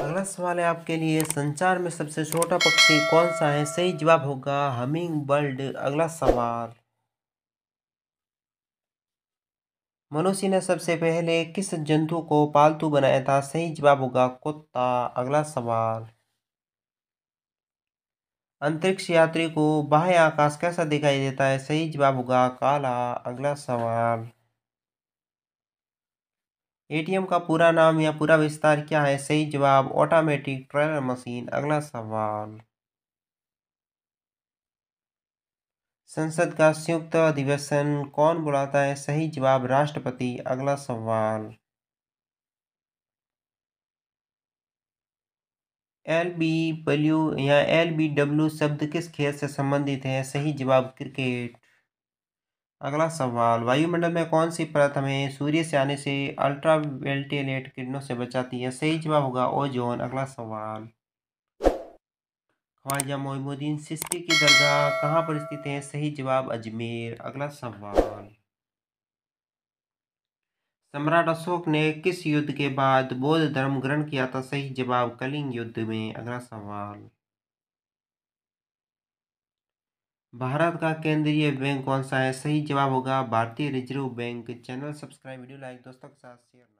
अगला सवाल है आपके लिए संचार में सबसे छोटा पक्षी कौन सा है सही जवाब होगा हमिंग बर्ड अगला सवाल मनुष्य ने सबसे पहले किस जंतु को पालतू बनाया था सही जवाब होगा कुत्ता अगला सवाल अंतरिक्ष यात्री को बाह्य आकाश कैसा दिखाई देता है सही जवाब होगा काला अगला सवाल एटीएम का पूरा नाम या पूरा विस्तार क्या है सही जवाब ऑटोमेटिक ट्रेलर मशीन अगला सवाल संसद का संयुक्त अधिवेशन कौन बुलाता है सही जवाब राष्ट्रपति अगला सवाल एल बी डब्ल्यू या एल बी डब्ल्यू शब्द किस खेल से संबंधित है सही जवाब क्रिकेट अगला सवाल वायुमंडल में कौन सी परत हमें सूर्य से आने से अल्ट्रावेल्टेलेट किरणों से बचाती है सही जवाब होगा ओजोन अगला सवाल ख्वाजा मोहम्मदीन सिस्ती की दरगाह कहाँ पर स्थित है सही जवाब अजमेर अगला सवाल सम्राट अशोक ने किस युद्ध के बाद बौद्ध धर्म ग्रहण किया था सही जवाब कलिंग युद्ध में अगला सवाल भारत का केंद्रीय बैंक कौन सा है सही जवाब होगा भारतीय reserve bank channel subscribe video like दोस्तों के साथ शेयर